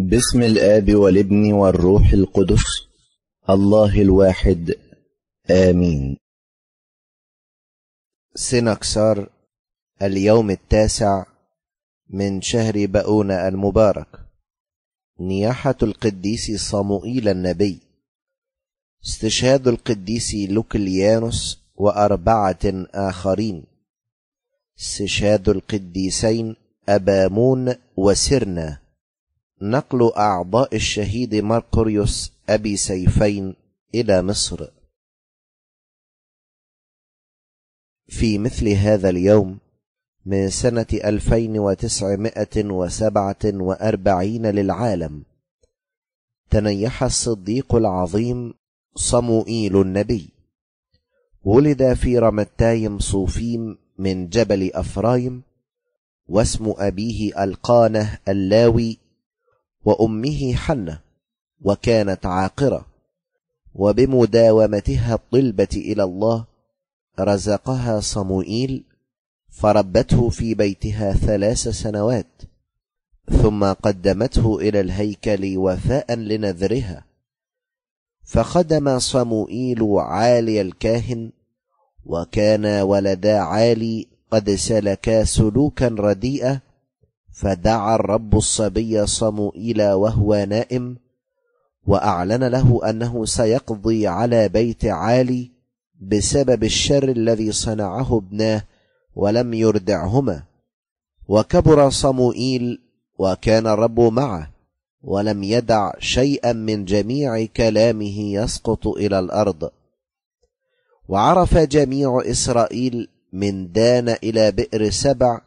باسم الاب والابن والروح القدس الله الواحد امين سنكسار اليوم التاسع من شهر بؤون المبارك نياحة القديس صموئيل النبي استشهاد القديس لوكليانوس وأربعة آخرين استشهاد القديسين أبامون وسرنا نقل أعضاء الشهيد ماركوريوس أبي سيفين إلى مصر في مثل هذا اليوم من سنة 2947 للعالم تنيح الصديق العظيم صموئيل النبي ولد في رمتايم صوفيم من جبل أفرايم واسم أبيه القانه اللاوي وامه حنه وكانت عاقره وبمداومتها الطلبه الى الله رزقها صموئيل فربته في بيتها ثلاث سنوات ثم قدمته الى الهيكل وفاء لنذرها فخدم صموئيل عالي الكاهن وكان ولدا عالي قد سلكا سلوكا رديئا فدعا الرب الصبي صموئيل وهو نائم واعلن له انه سيقضي على بيت عالي بسبب الشر الذي صنعه ابناه ولم يردعهما وكبر صموئيل وكان الرب معه ولم يدع شيئا من جميع كلامه يسقط الى الارض وعرف جميع اسرائيل من دان الى بئر سبع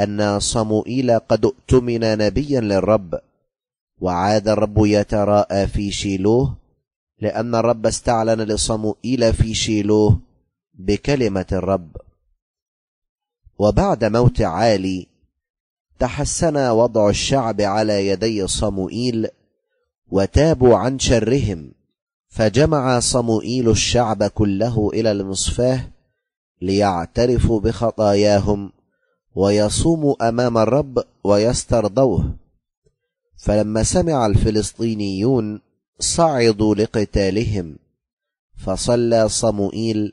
ان صموئيل قد اؤتمن نبيا للرب وعاد الرب يتراءى في شيلوه لان الرب استعلن لصموئيل في شيلوه بكلمه الرب وبعد موت عالي تحسن وضع الشعب على يدي صموئيل وتابوا عن شرهم فجمع صموئيل الشعب كله الى المصفاه ليعترفوا بخطاياهم ويصوم امام الرب ويسترضوه فلما سمع الفلسطينيون صعدوا لقتالهم فصلى صموئيل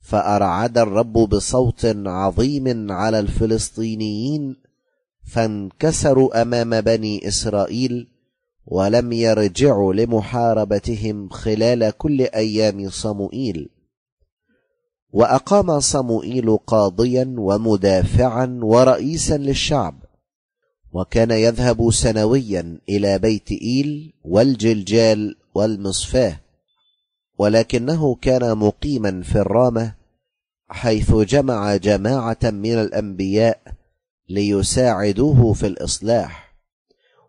فارعد الرب بصوت عظيم على الفلسطينيين فانكسروا امام بني اسرائيل ولم يرجعوا لمحاربتهم خلال كل ايام صموئيل واقام صموئيل قاضيا ومدافعا ورئيسا للشعب وكان يذهب سنويا الى بيت ايل والجلجال والمصفاه ولكنه كان مقيما في الرامه حيث جمع جماعه من الانبياء ليساعدوه في الاصلاح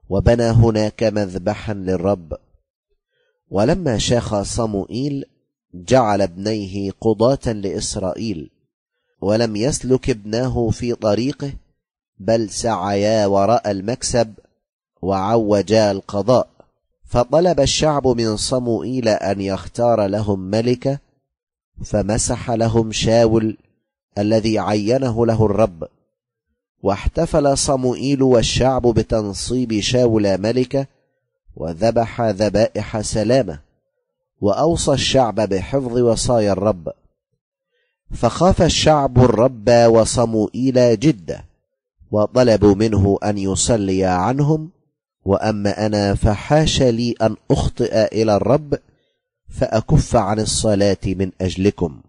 وبنى هناك مذبحا للرب ولما شاخ صموئيل جعل ابنيه قضاة لإسرائيل ولم يسلك ابناه في طريقه بل سعيا وراء المكسب وعوجا القضاء فطلب الشعب من صموئيل أن يختار لهم ملكة فمسح لهم شاول الذي عينه له الرب واحتفل صموئيل والشعب بتنصيب شاول ملكة وذبح ذبائح سلامه واوصى الشعب بحفظ وصايا الرب فخاف الشعب الرب وصموا الى جده وطلبوا منه ان يصلي عنهم واما انا فحاش لي ان اخطئ الى الرب فاكف عن الصلاه من اجلكم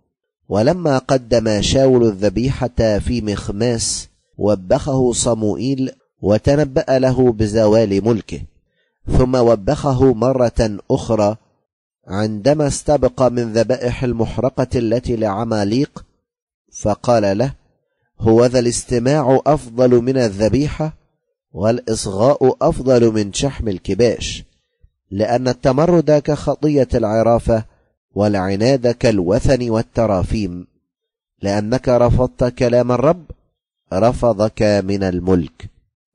ولما قدم شاول الذبيحه في مخماس وبخه صموئيل وتنبأ له بزوال ملكه ثم وبخه مرة أخرى عندما استبق من ذبائح المحرقة التي لعماليق فقال له هو ذا الاستماع أفضل من الذبيحة والإصغاء أفضل من شحم الكباش لأن التمرد كخطية العرافة والعناد كالوثن والترافيم لأنك رفضت كلام الرب رفضك من الملك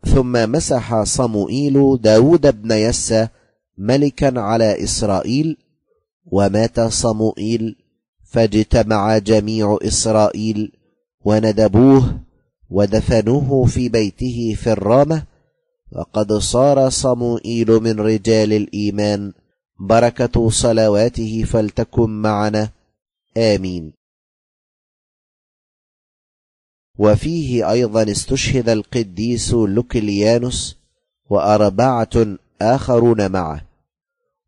ثم مسح صموئيل داود بن يسى ملكا على إسرائيل ومات صموئيل فاجتمع جميع اسرائيل وندبوه ودفنوه في بيته في الرامه وقد صار صموئيل من رجال الايمان بركه صلواته فلتكن معنا امين وفيه ايضا استشهد القديس لوكليانوس واربعه اخرون معه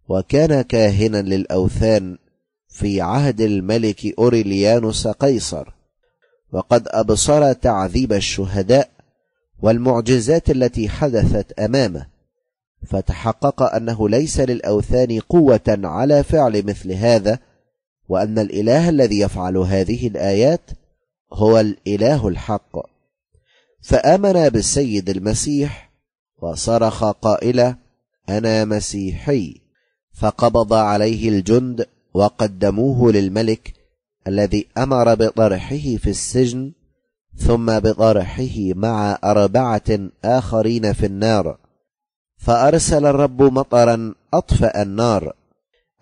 وكان كاهنا للأوثان في عهد الملك أوريليانوس قيصر وقد أبصر تعذيب الشهداء والمعجزات التي حدثت أمامه فتحقق أنه ليس للأوثان قوة على فعل مثل هذا وأن الإله الذي يفعل هذه الآيات هو الإله الحق فآمن بالسيد المسيح وصرخ قائلا أنا مسيحي فقبض عليه الجند وقدموه للملك الذي امر بطرحه في السجن ثم بطرحه مع اربعه اخرين في النار فارسل الرب مطرا اطفا النار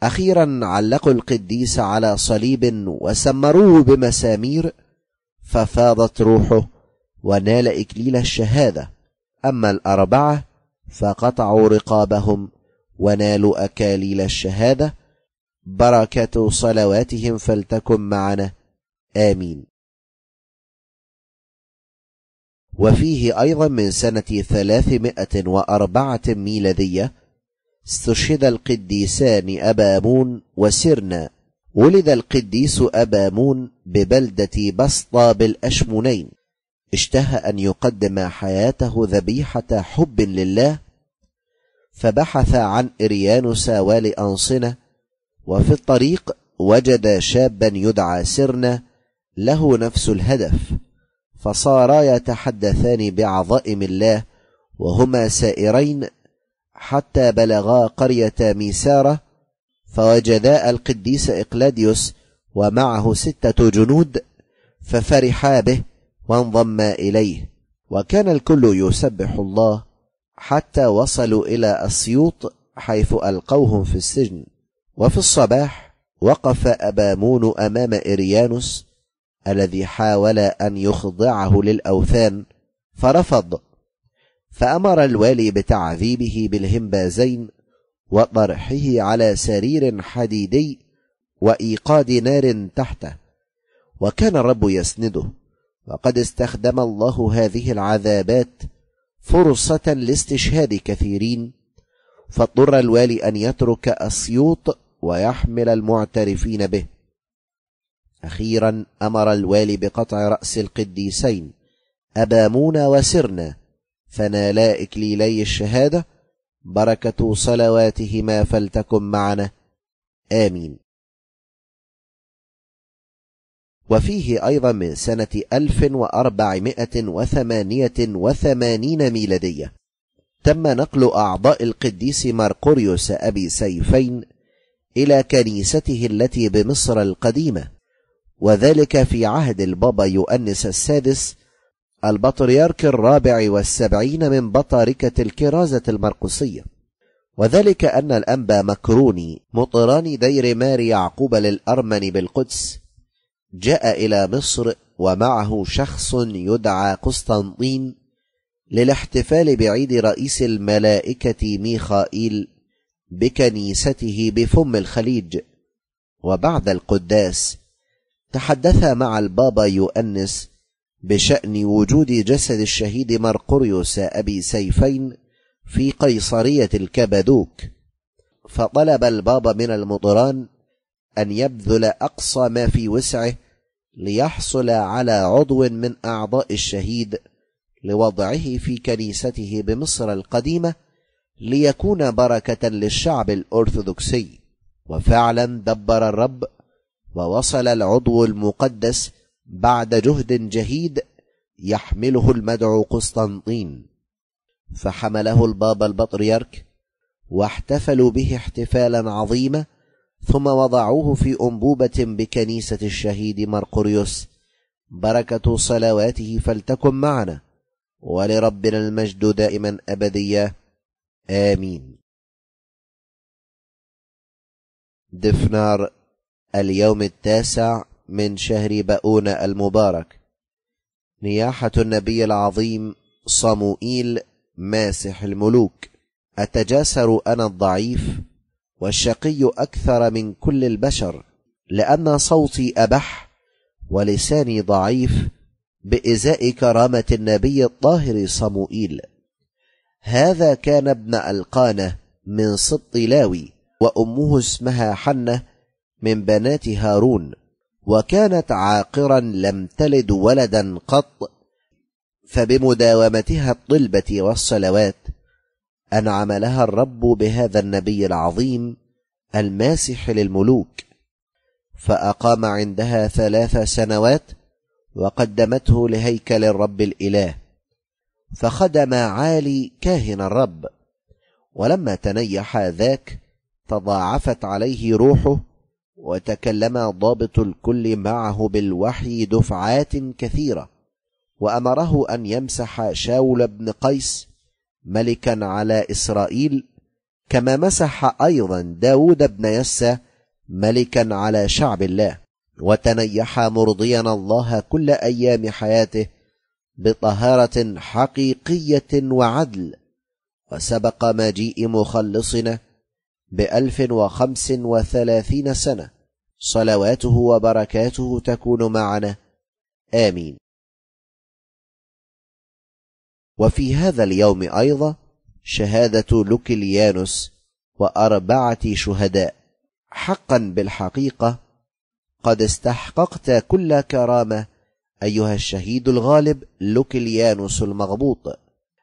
اخيرا علقوا القديس على صليب وسمروه بمسامير ففاضت روحه ونال اكليل الشهاده اما الاربعه فقطعوا رقابهم ونالوا أكاليل الشهادة بركة صلواتهم فلتكن معنا آمين وفيه أيضا من سنة ثلاثمائة وأربعة ميلادية استشهد القديسان أبامون وسرنا ولد القديس أبامون ببلدة بسطى بالأشمونين اشتهى أن يقدم حياته ذبيحة حب لله فبحث عن إريانوس ولأنصنة وفي الطريق وجد شابا يدعى سرنا له نفس الهدف فصارا يتحدثان بعظائم الله وهما سائرين حتى بلغا قرية ميسارة فوجدا القديس إقلاديوس ومعه ستة جنود ففرحا به وانضما إليه وكان الكل يسبح الله حتى وصلوا إلى أسيوط حيث ألقوهم في السجن وفي الصباح وقف أبامون أمام إريانوس الذي حاول أن يخضعه للأوثان فرفض فأمر الوالي بتعذيبه بالهمبازين وطرحه على سرير حديدي وإيقاد نار تحته وكان الرب يسنده وقد استخدم الله هذه العذابات فرصة لاستشهاد كثيرين فاضطر الوالي أن يترك أسيوط ويحمل المعترفين به أخيرا أمر الوالي بقطع رأس القديسين أبا وسرنا فنالا إكليلي الشهادة بركة صلواتهما فلتكن معنا آمين وفيه أيضا من سنة 1488 ميلادية تم نقل أعضاء القديس ماركوريوس أبي سيفين إلى كنيسته التي بمصر القديمة وذلك في عهد البابا يؤنس السادس البطريرك الرابع والسبعين من بطاركة الكرازة المرقسية وذلك أن الأنبا مكروني مطران دير ماري يعقوب للأرمن بالقدس جاء إلى مصر ومعه شخص يدعى قسطنطين للاحتفال بعيد رئيس الملائكة ميخائيل بكنيسته بفم الخليج وبعد القداس تحدث مع البابا يؤنس بشأن وجود جسد الشهيد مرقريوس أبي سيفين في قيصرية الكبدوك فطلب البابا من المطران أن يبذل أقصى ما في وسعه ليحصل على عضو من أعضاء الشهيد لوضعه في كنيسته بمصر القديمة ليكون بركة للشعب الأرثوذكسي وفعلا دبر الرب ووصل العضو المقدس بعد جهد جهيد يحمله المدعو قسطنطين فحمله البابا البطريرك واحتفلوا به احتفالا عظيما ثم وضعوه في أنبوبة بكنيسة الشهيد مرقريوس بركة صلواته فلتكن معنا ولربنا المجد دائما أبديا آمين دفنار اليوم التاسع من شهر بؤون المبارك نياحة النبي العظيم صموئيل ماسح الملوك أتجاسر أنا الضعيف والشقي اكثر من كل البشر لان صوتي ابح ولساني ضعيف بازاء كرامه النبي الطاهر صموئيل هذا كان ابن القانه من سبط لاوي وامه اسمها حنه من بنات هارون وكانت عاقرا لم تلد ولدا قط فبمداومتها الطلبه والصلوات انعم لها الرب بهذا النبي العظيم الماسح للملوك فاقام عندها ثلاث سنوات وقدمته لهيكل الرب الاله فخدم عالي كاهن الرب ولما تنيح ذاك تضاعفت عليه روحه وتكلم ضابط الكل معه بالوحي دفعات كثيره وامره ان يمسح شاول بن قيس ملكا على إسرائيل كما مسح أيضا داود بن يسى ملكا على شعب الله وتنيح مرضيا الله كل أيام حياته بطهارة حقيقية وعدل وسبق مجيء مخلصنا بألف وخمس وثلاثين سنة صلواته وبركاته تكون معنا آمين وفي هذا اليوم أيضا شهادة لوكليانوس وأربعة شهداء حقا بالحقيقة قد استحققت كل كرامة أيها الشهيد الغالب لوكليانوس المغبوط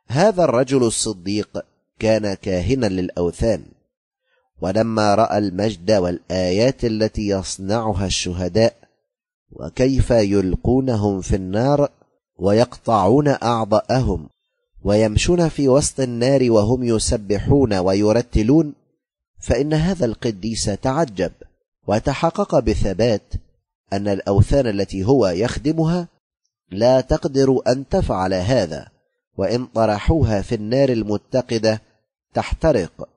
هذا الرجل الصديق كان كاهنا للأوثان ولما رأى المجد والآيات التي يصنعها الشهداء وكيف يلقونهم في النار ويقطعون أعضاءهم ويمشون في وسط النار وهم يسبحون ويرتلون فان هذا القديس تعجب وتحقق بثبات ان الاوثان التي هو يخدمها لا تقدر ان تفعل هذا وان طرحوها في النار المتقده تحترق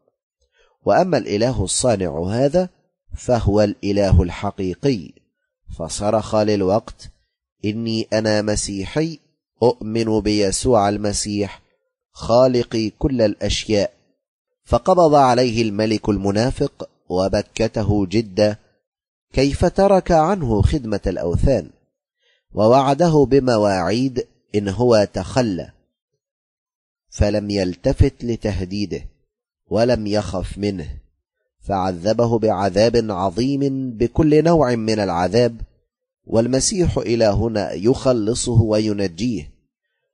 واما الاله الصانع هذا فهو الاله الحقيقي فصرخ للوقت اني انا مسيحي اؤمن بيسوع المسيح خالق كل الاشياء فقبض عليه الملك المنافق وبكته جده كيف ترك عنه خدمه الاوثان ووعده بمواعيد ان هو تخلى فلم يلتفت لتهديده ولم يخف منه فعذبه بعذاب عظيم بكل نوع من العذاب والمسيح الى هنا يخلصه وينجيه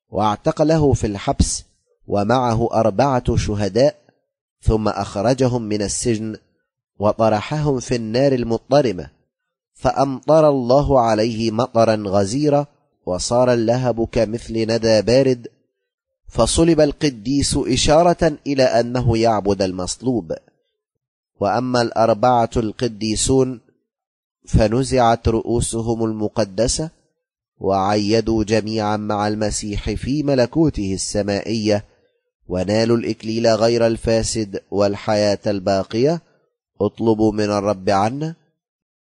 واعتقله في الحبس ومعه اربعه شهداء ثم اخرجهم من السجن وطرحهم في النار المضطرمه فامطر الله عليه مطرا غزيرا وصار اللهب كمثل ندى بارد فصلب القديس اشاره الى انه يعبد المصلوب واما الاربعه القديسون فنزعت رؤوسهم المقدسه وعيدوا جميعا مع المسيح في ملكوته السمائيه ونالوا الاكليل غير الفاسد والحياه الباقيه اطلبوا من الرب عنا